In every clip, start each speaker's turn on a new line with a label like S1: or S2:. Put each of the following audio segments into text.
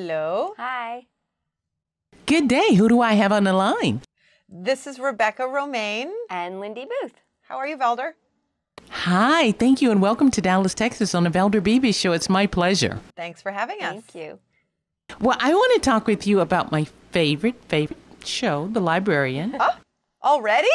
S1: Hello. Hi.
S2: Good day. Who do I have on the line?
S1: This is Rebecca Romaine. And Lindy Booth. How are you, Velder?
S2: Hi, thank you, and welcome to Dallas, Texas on the Velder Beebe Show. It's my pleasure.
S1: Thanks for having us. Thank you.
S2: Well, I want to talk with you about my favorite, favorite show, The Librarian.
S1: Oh, already?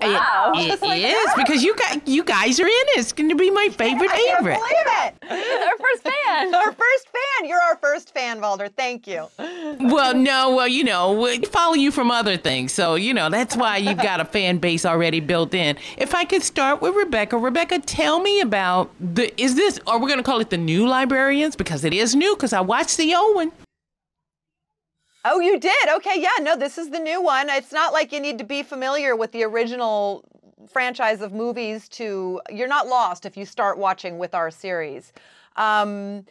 S1: Wow. it, it like, is, because
S2: you guys, you guys are in it. It's going to be my favorite, I favorite. I
S1: can't believe it. our first fan. our first fan fan. You're our first fan, Valder. Thank you.
S2: Well, no, well, you know, we follow you from other things. So, you know, that's why you've got a fan base already built in. If I could start with Rebecca, Rebecca, tell me about the is this Are we going to call it the new librarians because it is new because I watched the old one. Oh, you
S1: did? Okay, yeah, no, this is the new one. It's not like you need to be familiar with the original franchise of movies to, you're not lost if you start watching with our series. Um,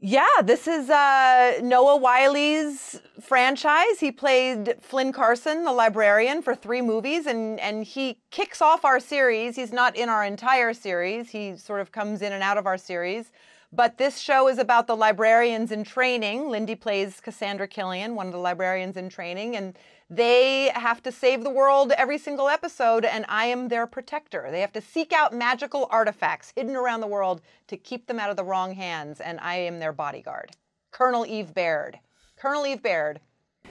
S1: yeah, this is uh, Noah Wiley's franchise. He played Flynn Carson, the librarian, for three movies, and, and he kicks off our series. He's not in our entire series, he sort of comes in and out of our series. But this show is about the librarians in training. Lindy plays Cassandra Killian, one of the librarians in training, and they have to save the world every single episode, and I am their protector. They have to seek out magical artifacts hidden around the world to keep them out of the wrong hands, and I am their bodyguard. Colonel Eve Baird. Colonel Eve Baird.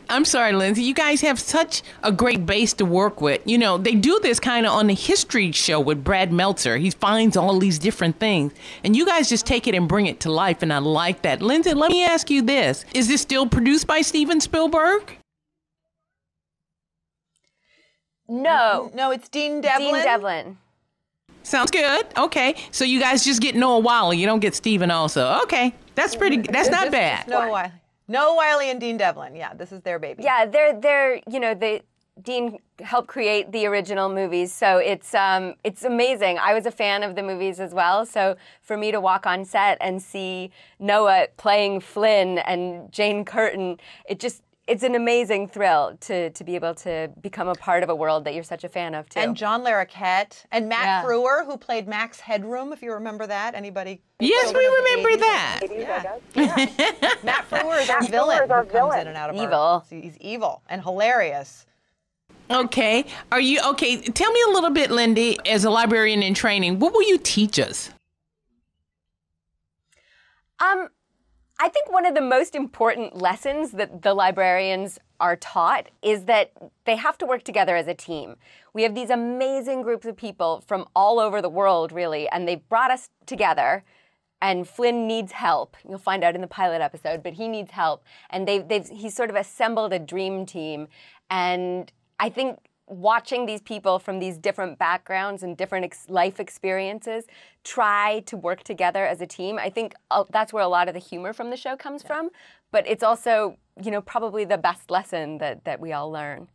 S2: I'm sorry, Lindsay. You guys have such a great base to work with. You know, they do this kind of on the history show with Brad Meltzer. He finds all these different things, and you guys just take it and bring it to life, and I like that. Lindsay, let me ask you this Is this still produced by Steven Spielberg?
S3: No. No, it's Dean Devlin. Dean Devlin.
S2: Sounds good. Okay. So you guys just get Noah Wiley. You don't get Steven also. Okay. That's pretty that's not bad. Noah Wiley.
S1: Noah Wiley and Dean Devlin. Yeah, this is their baby. Yeah, they're they're
S3: you know, they Dean helped create the original movies, so it's um, it's amazing. I was a fan of the movies as well, so for me to walk on set and see Noah playing Flynn and Jane Curtin, it just it's an amazing thrill to to be able to become a part of a world that you're such a fan of too. And John Larroquette
S1: and Matt yeah. Frewer, who played Max Headroom, if you remember that. Anybody? Yes, we remember 80s, that. 80s, yeah. Matt Frewer is our Matt villain. Is our who villain. Comes in and out of evil. Our, he's evil and hilarious.
S2: Okay. Are you okay? Tell me a little bit, Lindy, as a librarian in training, what will you teach us?
S1: Um,
S3: I think one of the most important lessons that the librarians are taught is that they have to work together as a team. We have these amazing groups of people from all over the world, really, and they brought us together. And Flynn needs help. You'll find out in the pilot episode, but he needs help. And they've, they've, he's sort of assembled a dream team. And I think watching these people from these different backgrounds and different ex- life experiences try to work together as a team. I think uh, that's where a lot of the humor from the show comes yeah. from, but it's also, you know, probably the best lesson that, that we all learn.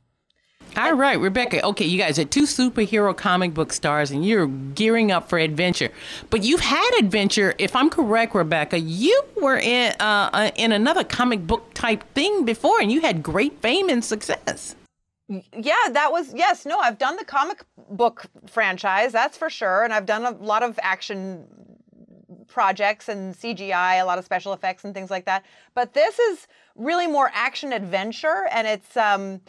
S2: All right, Rebecca. Okay, you guys are two superhero comic book stars and you're gearing up for adventure. But you've had adventure, if I'm correct, Rebecca. You were in uh, uh in another comic book type thing before and you had great fame and success
S1: yeah, that was yes. No, I've done the comic book franchise, that's for sure, and I've done a lot of action projects and CGI, a lot of special effects and things like that. But this is really more action adventure, and it's um,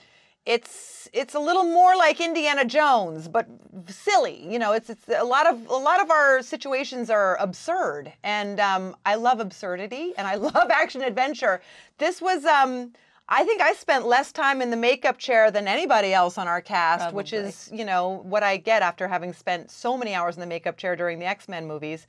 S1: it's it's a little more like Indiana Jones, but silly. You know, it's it's a lot of a lot of our situations are absurd, and um, I love absurdity, and I love action adventure. This was. Um, I think I spent less time in the makeup chair than anybody else on our cast, Probably. which is, you know, what I get after having spent so many hours in the makeup chair during the X Men movies.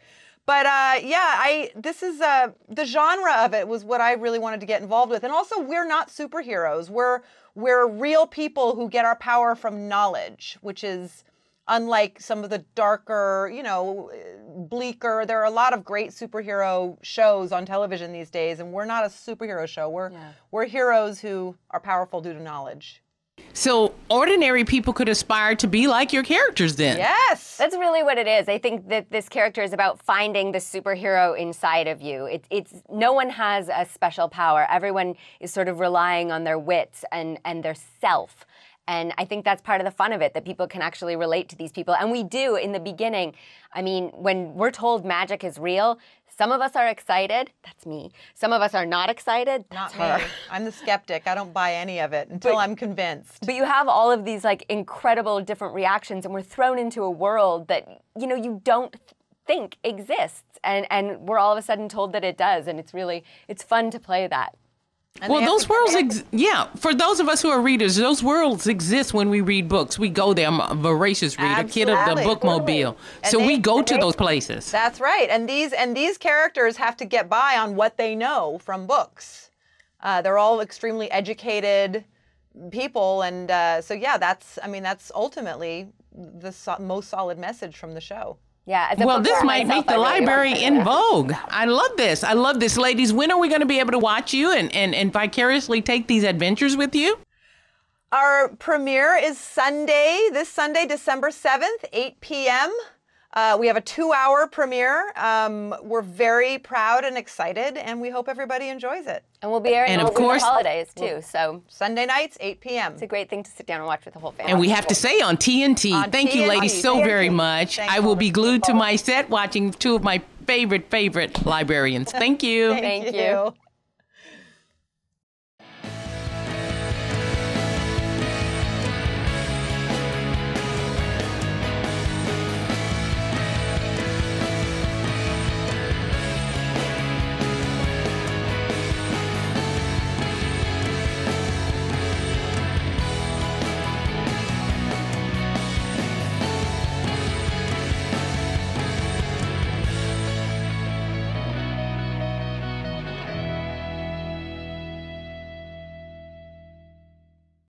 S1: But uh, yeah, I this is uh, the genre of it was what I really wanted to get involved with, and also we're not superheroes. We're we're real people who get our power from knowledge, which is unlike some of the darker, you know, bleaker. There are a lot of great superhero shows on television these days, and we're not a superhero show. We're yeah. we're heroes who are powerful due to knowledge.
S2: So ordinary people could aspire to be like your characters then.
S1: Yes. That's really
S3: what it is. I think that this character is about finding the superhero inside of you. It, it's no one has a special power. Everyone is sort of relying on their wits and, and their self and I think that's part of the fun of it that people can actually relate to these people. And we do in the beginning. I mean, when we're told magic is real, some of us are excited. That's me. Some of us are not excited. That's not her. me. I'm the skeptic. I don't buy any of it until but, I'm convinced. But you have all of these like incredible different reactions, and we're thrown into a world that, you know, you don't think exists and and we're all of a sudden told that it does and it's really it's fun to play that and well, those worlds,
S2: ex- yeah. For those of us who are readers, those worlds exist when we read books. We go there. I'm a voracious reader, Absolutely. kid of the bookmobile. So they, we go to they, those places.
S1: That's right. And these and these characters have to get by on what they know from books. Uh, they're all extremely educated people, and uh, so yeah, that's I mean that's ultimately the so- most solid message from the show. Yeah. well, this might myself, make the really
S2: library in vogue. I love this. I love this. Ladies, when are we going to be able to watch you and, and, and vicariously take these adventures with you?
S1: Our premiere is Sunday, this Sunday, December 7th, 8 p.m. Uh, we have a two hour premiere. Um, we're very proud and excited, and we hope everybody enjoys it. And we'll be airing and of course, holidays too. We'll, so Sunday nights, 8 p.m. It's a great thing to sit down and watch with the whole family. And we have to say
S2: on TNT, on thank TNT. you, ladies, so TNT. very much. Thank I will be glued to my set watching two of my favorite, favorite librarians. Thank you. thank, thank you. you.